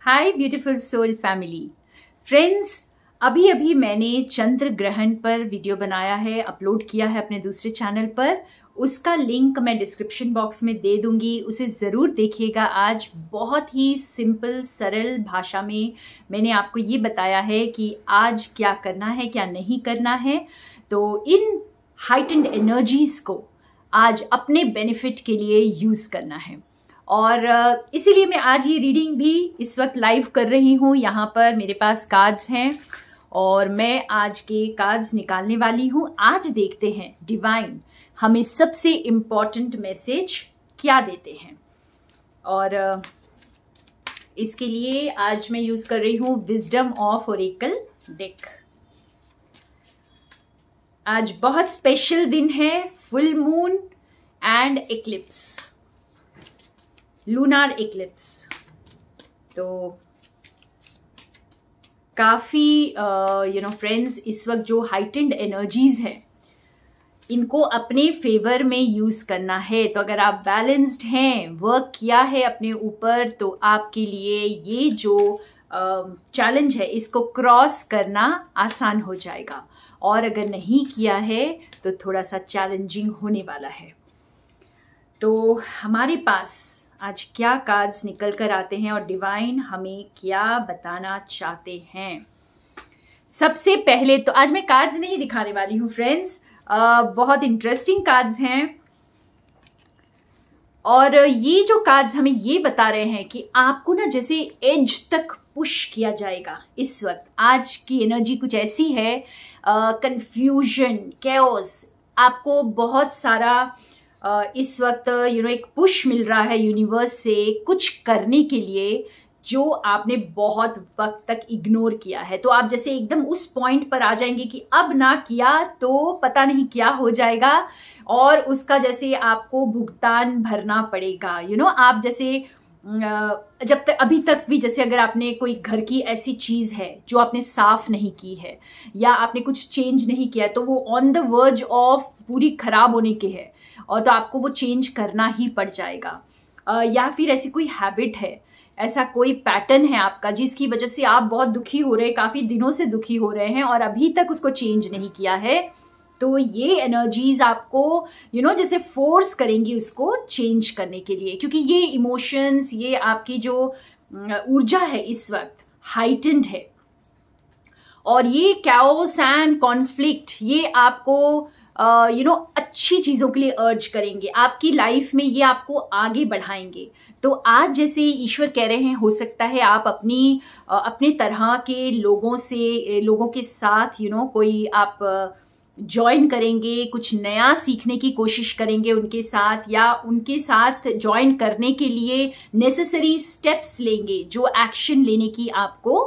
हाय beautiful soul family friends अभी अभी मैंने चंद्र ग्रहण पर वीडियो बनाया है अपलोड किया है अपने दूसरे चैनल पर उसका लिंक मैं डिस्क्रिप्शन बॉक्स में दे दूंगी उसे ज़रूर देखिएगा आज बहुत ही सिंपल सरल भाषा में मैंने आपको ये बताया है कि आज क्या करना है क्या नहीं करना है तो इन हाइटेंड एनर्जीज़ को आज अपने बेनिफिट के लिए यूज़ करना है और इसीलिए मैं आज ये रीडिंग भी इस वक्त लाइव कर रही हूँ यहाँ पर मेरे पास कार्ड्स हैं और मैं आज के कार्ड्स निकालने वाली हूँ आज देखते हैं डिवाइन हमें सबसे इम्पॉर्टेंट मैसेज क्या देते हैं और इसके लिए आज मैं यूज़ कर रही हूँ विजडम ऑफ ओरिकल डेक आज बहुत स्पेशल दिन है full moon and eclipse lunar eclipse तो काफ़ी यू नो फ्रेंड्स इस वक्त जो हाइटेंड एनर्जीज़ हैं इनको अपने फेवर में यूज़ करना है तो अगर आप बैलेंस्ड हैं वर्क किया है अपने ऊपर तो आपके लिए ये जो चैलेंज है इसको क्रॉस करना आसान हो जाएगा और अगर नहीं किया है तो थोड़ा सा चैलेंजिंग होने वाला है तो हमारे पास आज क्या कार्ड्स निकल कर आते हैं और डिवाइन हमें क्या बताना चाहते हैं सबसे पहले तो आज मैं कार्ड्स नहीं दिखाने वाली हूँ फ्रेंड्स बहुत इंटरेस्टिंग कार्ड्स हैं और ये जो कार्ड्स हमें ये बता रहे हैं कि आपको ना जैसे एज तक पुश किया जाएगा इस वक्त आज की एनर्जी कुछ ऐसी है कंफ्यूजन uh, chaos, आपको बहुत सारा uh, इस वक्त यू नो एक पुश मिल रहा है यूनिवर्स से कुछ करने के लिए जो आपने बहुत वक्त तक इग्नोर किया है तो आप जैसे एकदम उस पॉइंट पर आ जाएंगे कि अब ना किया तो पता नहीं क्या हो जाएगा और उसका जैसे आपको भुगतान भरना पड़ेगा यू you नो know, आप जैसे जब तक अभी तक भी जैसे अगर आपने कोई घर की ऐसी चीज़ है जो आपने साफ नहीं की है या आपने कुछ चेंज नहीं किया तो वो ऑन द वर्ज ऑफ पूरी खराब होने के है और तो आपको वो चेंज करना ही पड़ जाएगा या फिर ऐसी कोई हैबिट है ऐसा कोई पैटर्न है आपका जिसकी वजह से आप बहुत दुखी हो रहे हैं काफ़ी दिनों से दुखी हो रहे हैं और अभी तक उसको चेंज नहीं किया है तो ये एनर्जीज आपको यू you नो know, जैसे फोर्स करेंगी उसको चेंज करने के लिए क्योंकि ये इमोशंस ये आपकी जो ऊर्जा है इस वक्त हाइटेंड है और ये कैओस एंड कॉन्फ्लिक्ट ये आपको यू नो अच्छी चीज़ों के लिए अर्ज करेंगे आपकी लाइफ में ये आपको आगे बढ़ाएंगे तो आज जैसे ईश्वर कह रहे हैं हो सकता है आप अपनी अपने तरह के लोगों से लोगों के साथ यू you नो know, कोई आप ज्वाइन करेंगे कुछ नया सीखने की कोशिश करेंगे उनके साथ या उनके साथ ज्वाइन करने के लिए नेसेसरी स्टेप्स लेंगे जो एक्शन लेने की आपको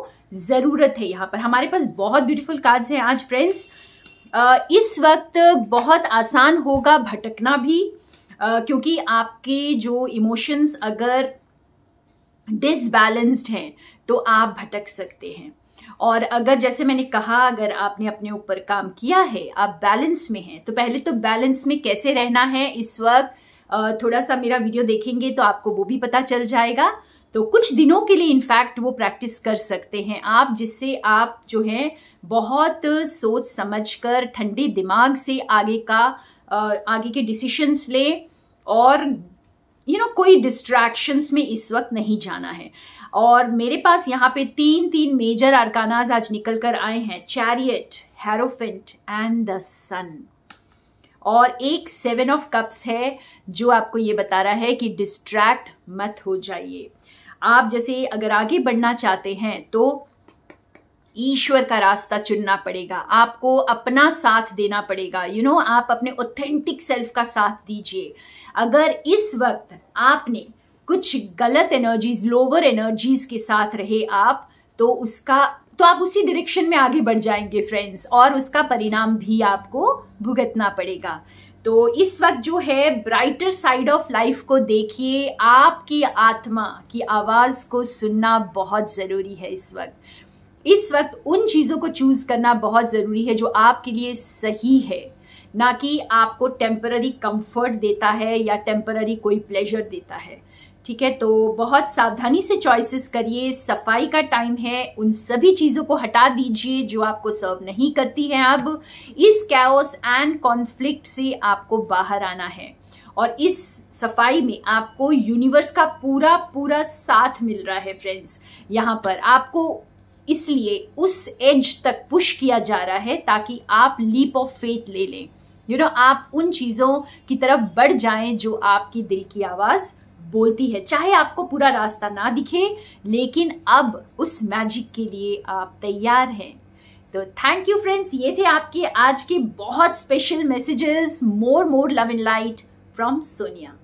ज़रूरत है यहाँ पर हमारे पास बहुत ब्यूटीफुल कार्ड्स हैं आज फ्रेंड्स इस वक्त बहुत आसान होगा भटकना भी क्योंकि आपके जो इमोशंस अगर डिसबैलेंस्ड हैं तो आप भटक सकते हैं और अगर जैसे मैंने कहा अगर आपने अपने ऊपर काम किया है आप बैलेंस में हैं तो पहले तो बैलेंस में कैसे रहना है इस वक्त थोड़ा सा मेरा वीडियो देखेंगे तो आपको वो भी पता चल जाएगा तो कुछ दिनों के लिए इनफैक्ट वो प्रैक्टिस कर सकते हैं आप जिससे आप जो है बहुत सोच समझकर ठंडे दिमाग से आगे का आगे के डिसीशंस लें और यू you नो know, कोई डिस्ट्रैक्शंस में इस वक्त नहीं जाना है और मेरे पास यहाँ पे तीन तीन मेजर अरकानाज आज निकल कर आए हैं chariot hierophant and the sun और एक सेवन ऑफ कप्स है जो आपको ये बता रहा है कि डिस्ट्रैक्ट मत हो जाइए आप जैसे अगर आगे बढ़ना चाहते हैं तो ईश्वर का रास्ता चुनना पड़ेगा आपको अपना साथ देना पड़ेगा यू you नो know, आप अपने ऑथेंटिक सेल्फ का साथ दीजिए अगर इस वक्त आपने कुछ गलत एनर्जीज लोअर एनर्जीज के साथ रहे आप तो उसका तो आप उसी डायरेक्शन में आगे बढ़ जाएंगे फ्रेंड्स और उसका परिणाम भी आपको भुगतना पड़ेगा तो इस वक्त जो है ब्राइटर साइड ऑफ लाइफ को देखिए आपकी आत्मा की आवाज़ को सुनना बहुत ज़रूरी है इस वक्त इस वक्त उन चीज़ों को चूज़ करना बहुत ज़रूरी है जो आपके लिए सही है ना कि आपको टेम्पररी कंफर्ट देता है या टेम्पररी कोई प्लेजर देता है ठीक है तो बहुत सावधानी से चॉइसेस करिए सफाई का टाइम है उन सभी चीज़ों को हटा दीजिए जो आपको सर्व नहीं करती है अब इस कैओस एंड कॉन्फ्लिक्ट से आपको बाहर आना है और इस सफाई में आपको यूनिवर्स का पूरा पूरा साथ मिल रहा है फ्रेंड्स यहाँ पर आपको इसलिए उस एज तक पुश किया जा रहा है ताकि आप लीप ऑफ फेथ ले लें यू you नो know, आप उन चीज़ों की तरफ बढ़ जाएं जो आपकी दिल की आवाज़ बोलती है चाहे आपको पूरा रास्ता ना दिखे लेकिन अब उस मैजिक के लिए आप तैयार हैं तो थैंक यू फ्रेंड्स ये थे आपके आज के बहुत special messages more more love and light from Sonia